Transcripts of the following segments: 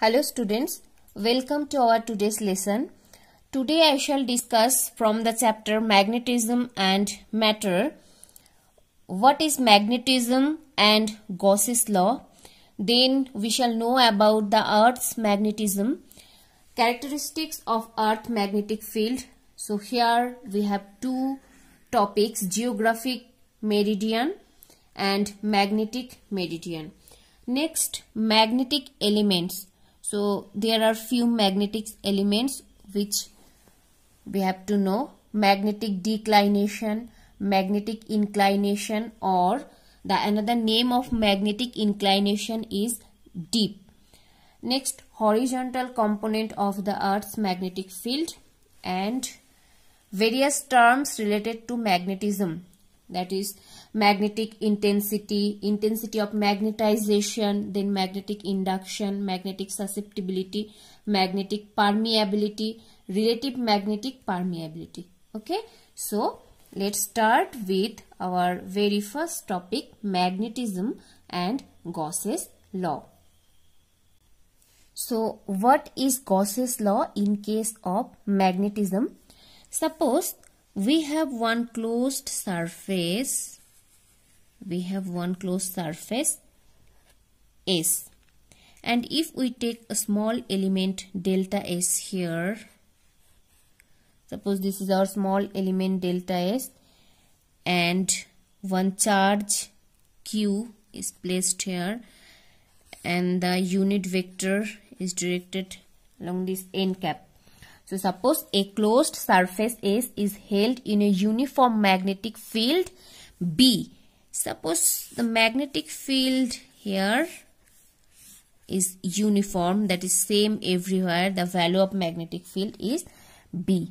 Hello students, welcome to our today's lesson. Today I shall discuss from the chapter Magnetism and Matter. What is magnetism and Gauss's law? Then we shall know about the earth's magnetism, characteristics of earth magnetic field. So here we have two topics geographic meridian and magnetic meridian. Next magnetic elements so there are few magnetic elements which we have to know magnetic declination, magnetic inclination or the another name of magnetic inclination is deep. Next horizontal component of the earth's magnetic field and various terms related to magnetism that is magnetic intensity, intensity of magnetization, then magnetic induction, magnetic susceptibility, magnetic permeability, relative magnetic permeability. Okay, so let's start with our very first topic magnetism and Gauss's law. So what is Gauss's law in case of magnetism? Suppose we have one closed surface we have one closed surface S. And if we take a small element delta S here, suppose this is our small element delta S and one charge Q is placed here and the unit vector is directed along this n cap. So suppose a closed surface S is held in a uniform magnetic field B Suppose the magnetic field here is uniform that is same everywhere the value of magnetic field is B.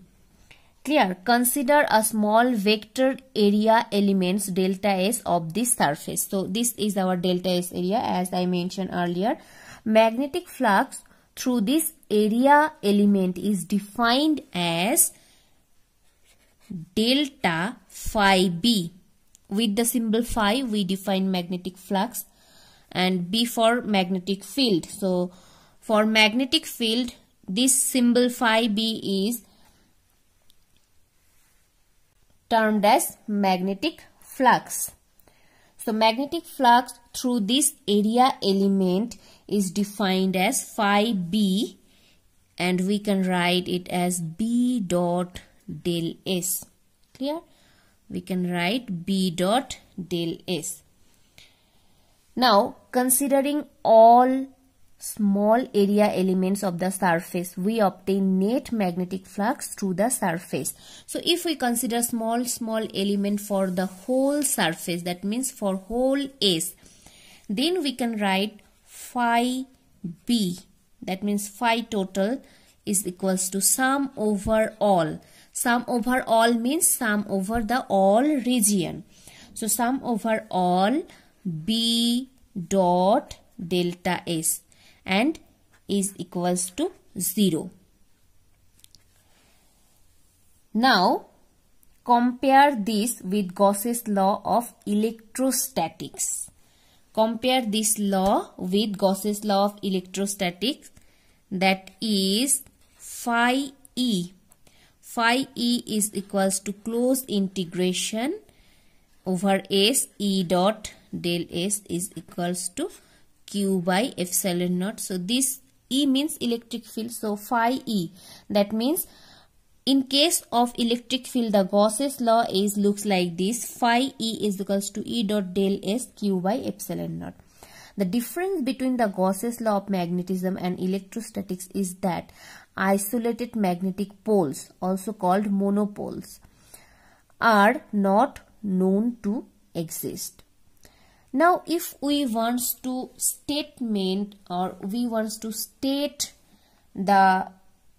Clear? Consider a small vector area elements delta S of this surface. So this is our delta S area as I mentioned earlier. Magnetic flux through this area element is defined as delta phi B with the symbol phi, we define magnetic flux and B for magnetic field. So, for magnetic field, this symbol phi B is termed as magnetic flux. So, magnetic flux through this area element is defined as phi B and we can write it as B dot del S. Clear? we can write B dot del S. Now considering all small area elements of the surface we obtain net magnetic flux through the surface so if we consider small small element for the whole surface that means for whole s then we can write phi b that means phi total is equals to sum over all sum over all means sum over the all region so sum over all b dot delta s and is equals to 0 now compare this with gauss's law of electrostatics compare this law with gauss's law of electrostatics that is phi e phi e is equals to close integration over s e dot del s is equals to q by epsilon naught. So this E means electric field. So phi E that means in case of electric field the Gauss's law is looks like this phi E is equals to E dot del S Q by epsilon naught. The difference between the Gauss's law of magnetism and electrostatics is that isolated magnetic poles, also called monopoles, are not known to exist. Now, if we wants to statement or we wants to state the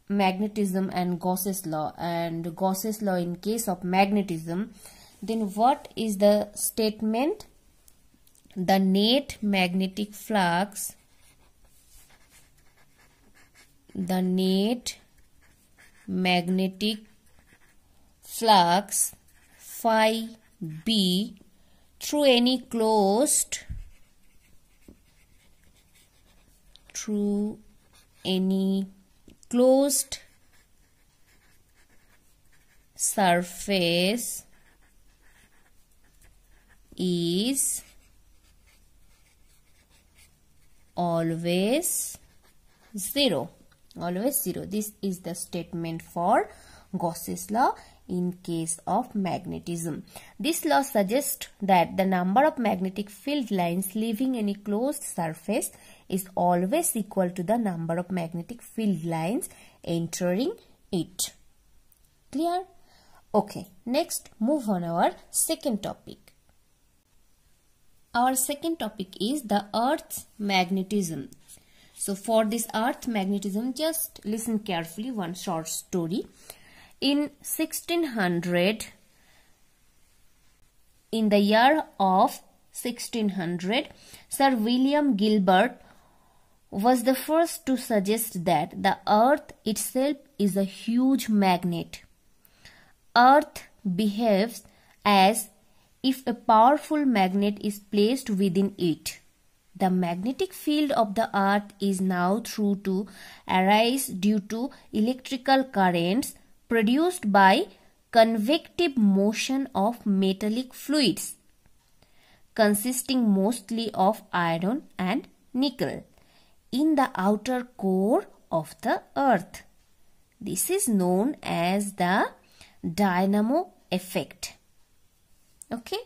magnetism and Gauss's law and Gauss's law in case of magnetism, then what is the statement? The net magnetic flux the net magnetic flux phi b through any closed through any closed surface is always 0 always 0. This is the statement for Gauss's law in case of magnetism. This law suggests that the number of magnetic field lines leaving any closed surface is always equal to the number of magnetic field lines entering it. Clear? Okay, next move on our second topic. Our second topic is the Earth's magnetism. So for this earth magnetism, just listen carefully one short story. In 1600, in the year of 1600, Sir William Gilbert was the first to suggest that the earth itself is a huge magnet. Earth behaves as if a powerful magnet is placed within it. The magnetic field of the earth is now through to arise due to electrical currents produced by convective motion of metallic fluids consisting mostly of iron and nickel in the outer core of the earth. This is known as the dynamo effect. Okay?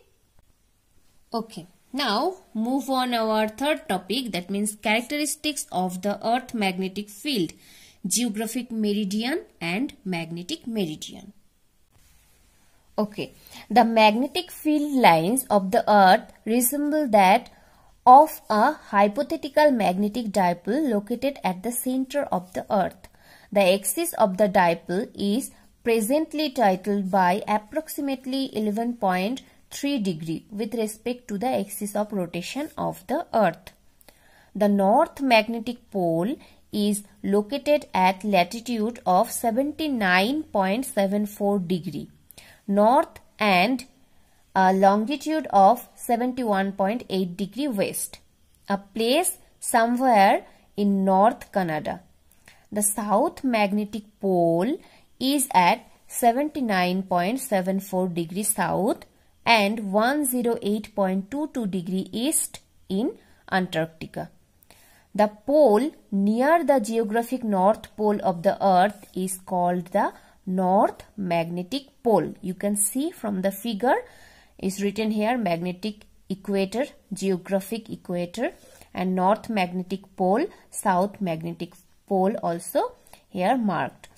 Okay. Now move on our third topic that means characteristics of the earth magnetic field, geographic meridian and magnetic meridian. Okay, the magnetic field lines of the earth resemble that of a hypothetical magnetic dipole located at the center of the earth. The axis of the dipole is presently titled by approximately 11. 3 degree with respect to the axis of rotation of the earth. The north magnetic pole is located at latitude of 79.74 degree north and a uh, longitude of 71.8 degree west. A place somewhere in North Canada. The south magnetic pole is at 79.74 degree south and 108.22 degree east in Antarctica. The pole near the geographic north pole of the earth is called the north magnetic pole. You can see from the figure is written here magnetic equator, geographic equator and north magnetic pole, south magnetic pole also here marked.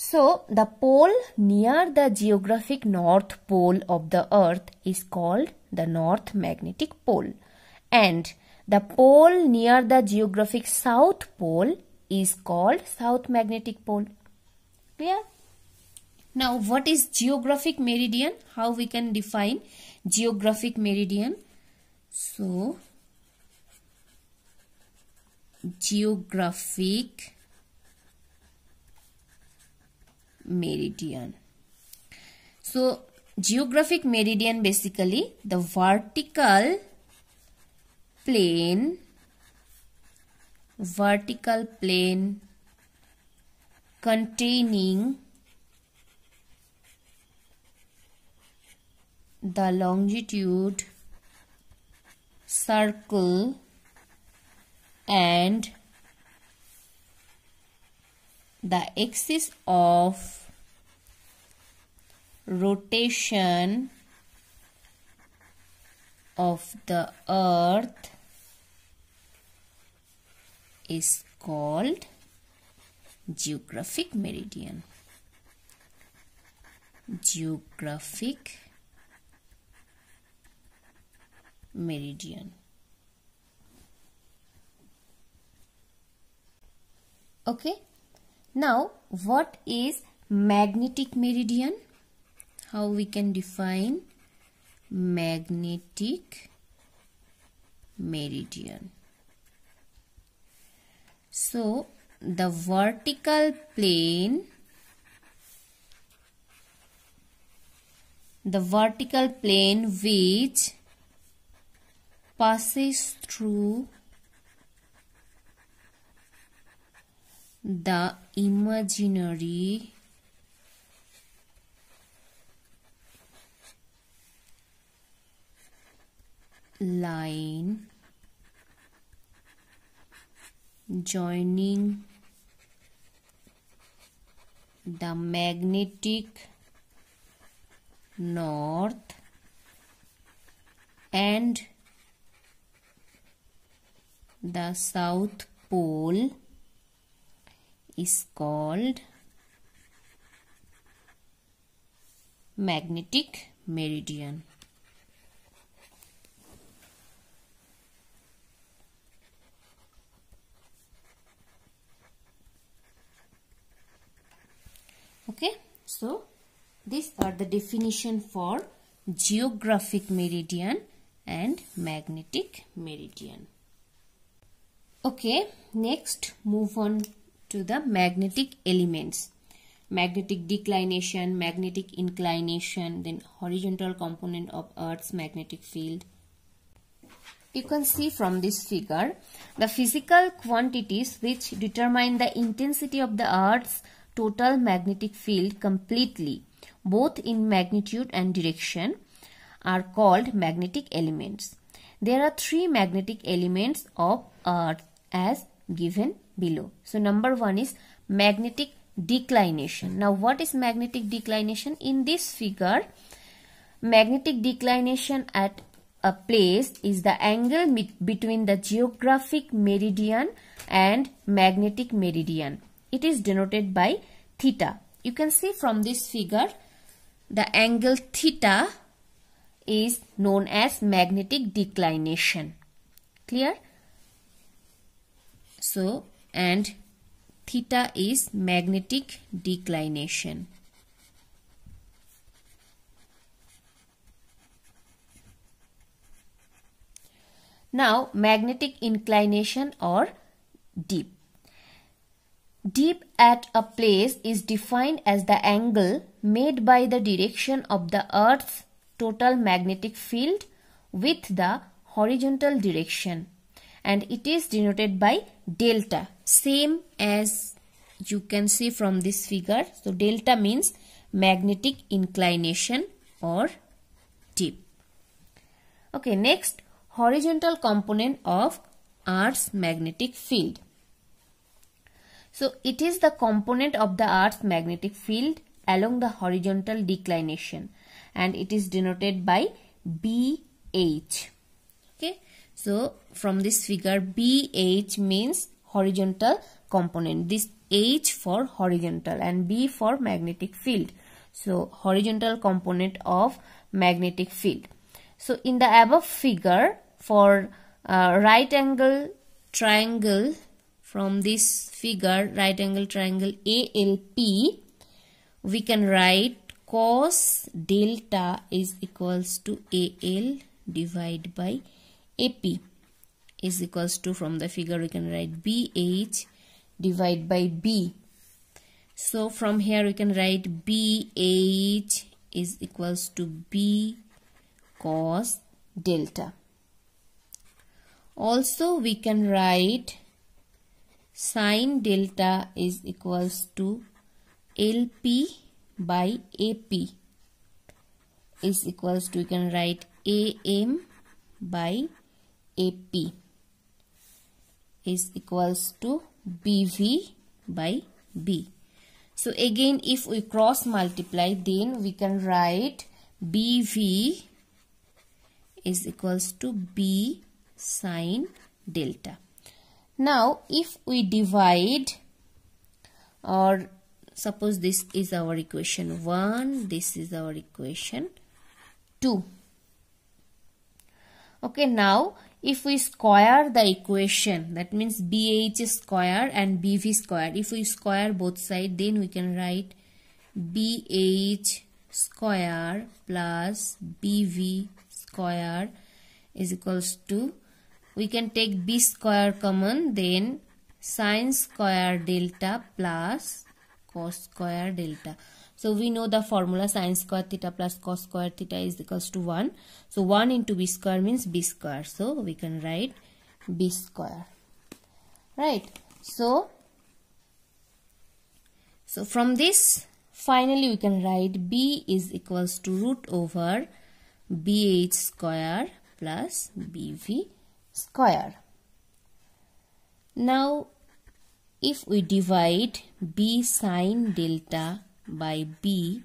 So, the pole near the geographic north pole of the earth is called the north magnetic pole and the pole near the geographic south pole is called south magnetic pole. Clear? Now, what is geographic meridian? How we can define geographic meridian? So, geographic meridian. So geographic meridian basically the vertical plane vertical plane containing the longitude circle and the axis of rotation of the earth is called geographic meridian geographic meridian okay now, what is magnetic meridian? How we can define magnetic meridian? So, the vertical plane the vertical plane which passes through the imaginary line joining the magnetic north and the south pole is called magnetic meridian. Okay, so these are the definition for geographic meridian and magnetic meridian. Okay, next move on to the magnetic elements magnetic declination, magnetic inclination, then horizontal component of Earth's magnetic field. You can see from this figure, the physical quantities which determine the intensity of the Earth's total magnetic field completely, both in magnitude and direction, are called magnetic elements. There are three magnetic elements of Earth as given below. So number one is magnetic declination. Now what is magnetic declination? In this figure, magnetic declination at a place is the angle between the geographic meridian and magnetic meridian. It is denoted by theta. You can see from this figure the angle theta is known as magnetic declination. Clear? So, and theta is magnetic declination. Now magnetic inclination or dip. Dip at a place is defined as the angle made by the direction of the earth's total magnetic field with the horizontal direction and it is denoted by delta same as you can see from this figure so delta means magnetic inclination or tip okay next horizontal component of earth's magnetic field so it is the component of the earth's magnetic field along the horizontal declination and it is denoted by bh okay so from this figure BH means horizontal component. This H for horizontal and B for magnetic field. So horizontal component of magnetic field. So in the above figure for uh, right angle triangle from this figure right angle triangle ALP we can write cos delta is equals to AL divided by AP is equals to from the figure we can write BH divided by B. So from here we can write BH is equals to B cos delta. Also we can write sine delta is equals to LP by AP is equals to we can write AM by AP is equals to BV by B. So again if we cross multiply then we can write BV is equals to B sine delta. Now if we divide or suppose this is our equation 1, this is our equation 2. Okay, now if we square the equation that means BH square and BV square if we square both side then we can write BH square plus BV square is equals to we can take B square common then sine square delta plus cos square delta so we know the formula sine square theta plus cos square theta is equals to 1. So 1 into b square means b square. So we can write b square. Right. So, so from this finally we can write b is equals to root over bh square plus bv square. Now if we divide b sine delta by B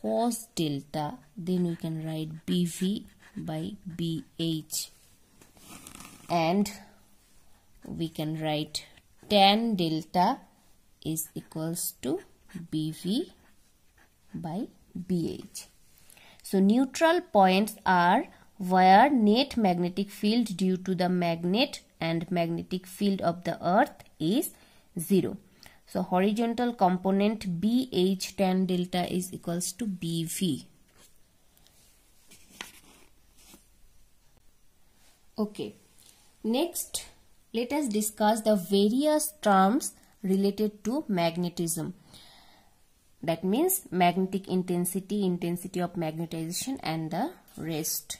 cos delta then we can write BV by BH and we can write tan delta is equals to BV by BH. So neutral points are where net magnetic field due to the magnet and magnetic field of the earth is 0. So horizontal component BH tan delta is equals to BV. Okay, next let us discuss the various terms related to magnetism. That means magnetic intensity, intensity of magnetization and the rest.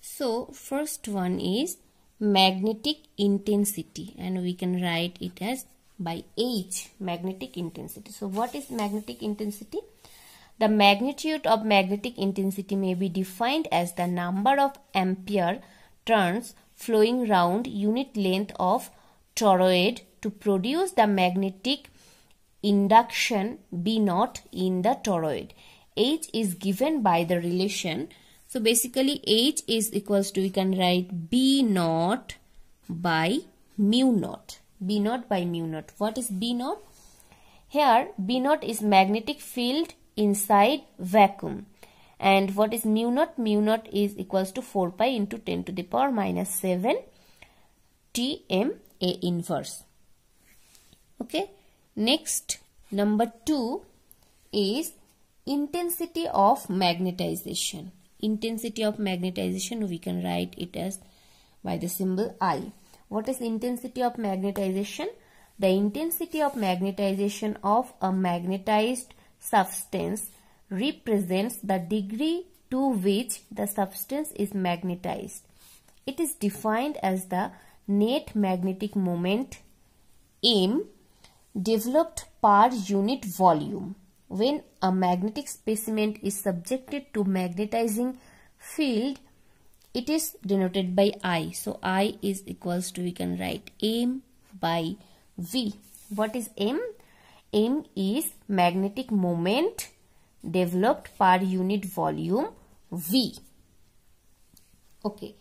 So first one is magnetic intensity and we can write it as by H magnetic intensity. So what is magnetic intensity? The magnitude of magnetic intensity may be defined as the number of ampere turns flowing round unit length of toroid to produce the magnetic induction B naught in the toroid. H is given by the relation so basically H is equals to we can write B naught by mu naught. B naught by mu naught. What is B naught? Here B naught is magnetic field inside vacuum. And what is mu naught? Mu naught is equals to 4 pi into 10 to the power minus 7 A inverse. Okay. Next number 2 is intensity of magnetization intensity of magnetization we can write it as by the symbol I. What is intensity of magnetization? The intensity of magnetization of a magnetized substance represents the degree to which the substance is magnetized. It is defined as the net magnetic moment M developed per unit volume. When a magnetic specimen is subjected to magnetizing field, it is denoted by I. So, I is equals to, we can write M by V. What is M? M is magnetic moment developed per unit volume V. Okay.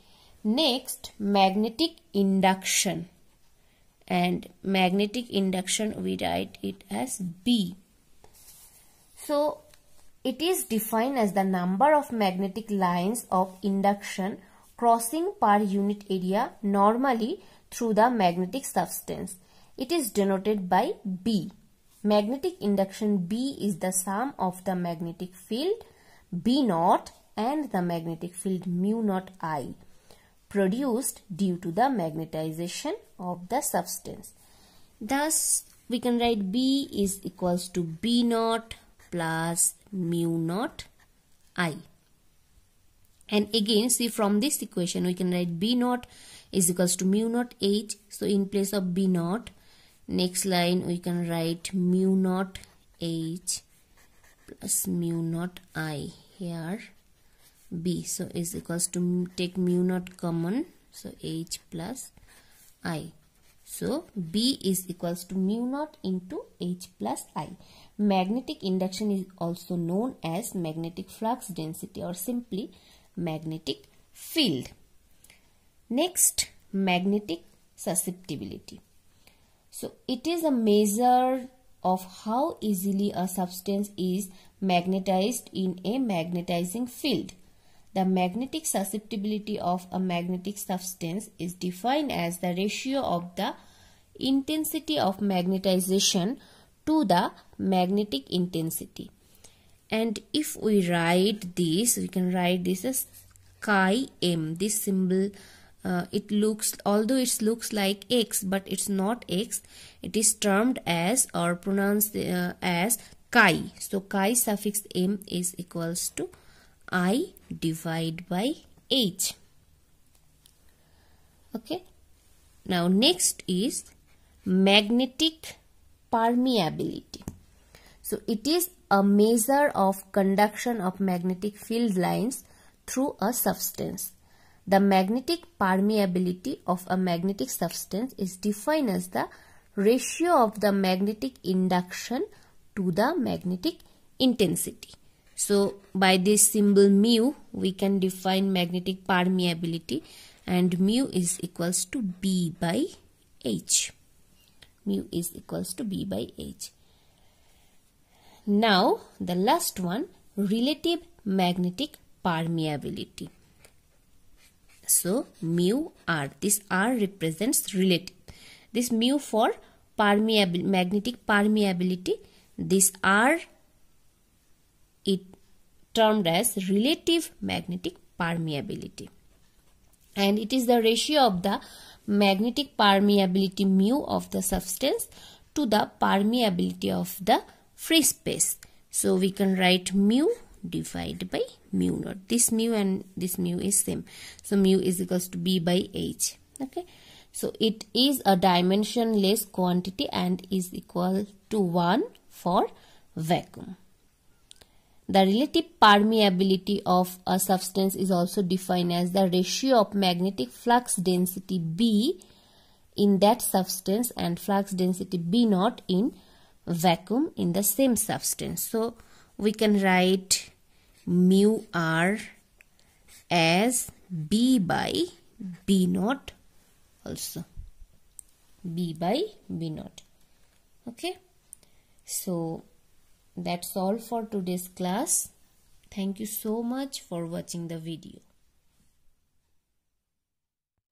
Next, magnetic induction. And magnetic induction, we write it as B. So it is defined as the number of magnetic lines of induction crossing per unit area normally through the magnetic substance. It is denoted by B. Magnetic induction B is the sum of the magnetic field B naught and the magnetic field mu naught I produced due to the magnetization of the substance. Thus, we can write B is equals to B naught plus mu naught i. And again, see from this equation, we can write b naught is equals to mu naught h. So in place of b naught, next line we can write mu naught h plus mu naught i here b. So is equals to take mu naught common. So h plus i. So b is equals to mu naught into h plus i. Magnetic induction is also known as magnetic flux density or simply magnetic field. Next, magnetic susceptibility. So, it is a measure of how easily a substance is magnetized in a magnetizing field. The magnetic susceptibility of a magnetic substance is defined as the ratio of the intensity of magnetization to the magnetic intensity and if we write this we can write this as chi m this symbol uh, it looks although it looks like x but it's not x it is termed as or pronounced uh, as chi so chi suffix m is equals to i divided by h okay now next is magnetic permeability. So it is a measure of conduction of magnetic field lines through a substance. The magnetic permeability of a magnetic substance is defined as the ratio of the magnetic induction to the magnetic intensity. So by this symbol mu we can define magnetic permeability and mu is equals to B by H mu is equals to B by H. Now the last one relative magnetic permeability. So mu R this R represents relative. This mu for permeable magnetic permeability this R it termed as relative magnetic permeability and it is the ratio of the magnetic permeability mu of the substance to the permeability of the free space. So we can write mu divided by mu naught. This mu and this mu is same. So mu is equals to B by H. Okay. So it is a dimensionless quantity and is equal to 1 for vacuum. The relative permeability of a substance is also defined as the ratio of magnetic flux density B in that substance and flux density B naught in vacuum in the same substance. So we can write mu R as B by B naught also. B by B naught. Okay. So that's all for today's class. Thank you so much for watching the video.